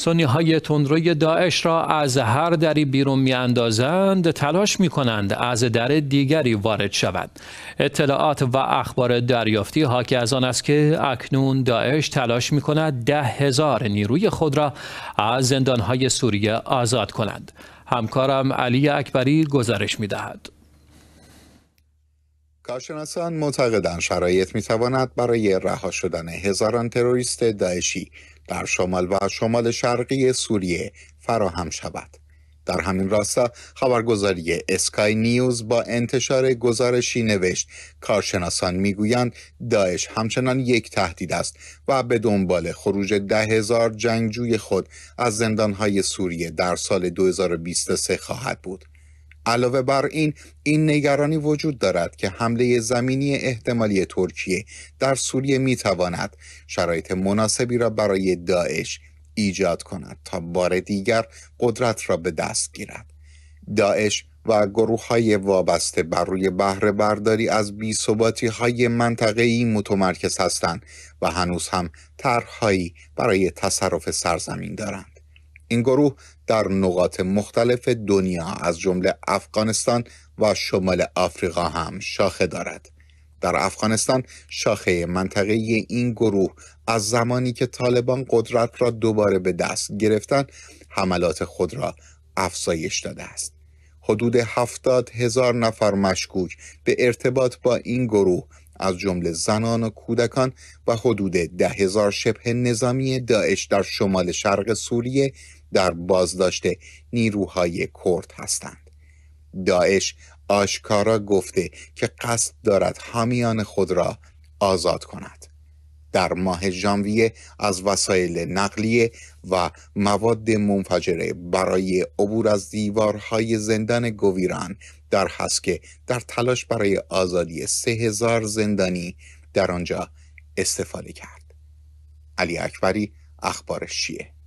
سنی های تندروی داعش را از هر دری بیرون می اندازند تلاش می کنند از در دیگری وارد شوند اطلاعات و اخبار دریافتی حاکی از آن است که اکنون داعش تلاش می کند ده هزار نیروی خود را از زندان های سوریه آزاد کنند همکارم علی اکبری گزارش می دهد کارشناسان معتقدند شرایط میتواند برای رها شدن هزاران تروریست داعشی در شمال و شمال شرقی سوریه فراهم شود در همین راستا خبرگزاری اسکای نیوز با انتشار گزارشی نوشت کارشناسان میگویند داعش همچنان یک تهدید است و به دنبال خروج ده هزار جنگجوی خود از زندانهای سوریه در سال 2023 خواهد بود علاوه بر این این نگرانی وجود دارد که حمله زمینی احتمالی ترکیه در سوریه می تواند شرایط مناسبی را برای داعش ایجاد کند تا بار دیگر قدرت را به دست گیرد داعش و گروه های وابسته بر روی بهره برداری از بی ثباتی های منطقه‌ای متمرکز هستند و هنوز هم طرحهایی برای تصرف سرزمین دارند این گروه در نقاط مختلف دنیا از جمله افغانستان و شمال آفریقا هم شاخه دارد. در افغانستان شاخه منطقه این گروه از زمانی که طالبان قدرت را دوباره به دست گرفتن حملات خود را افزایش داده است. حدود هفتاد هزار نفر مشکوک به ارتباط با این گروه از جمله زنان و کودکان و حدود ده هزار شبه نظامی داعش در شمال شرق سوریه در بازداشت نیروهای کرد هستند داعش آشکارا گفته که قصد دارد همیان خود را آزاد کند در ماه ژانویه از وسایل نقلیه و مواد منفجره برای عبور از دیوارهای زندان گویران در هست که در تلاش برای آزادی سه هزار زندانی در آنجا استفاده کرد علی اکبری اخبار چیه؟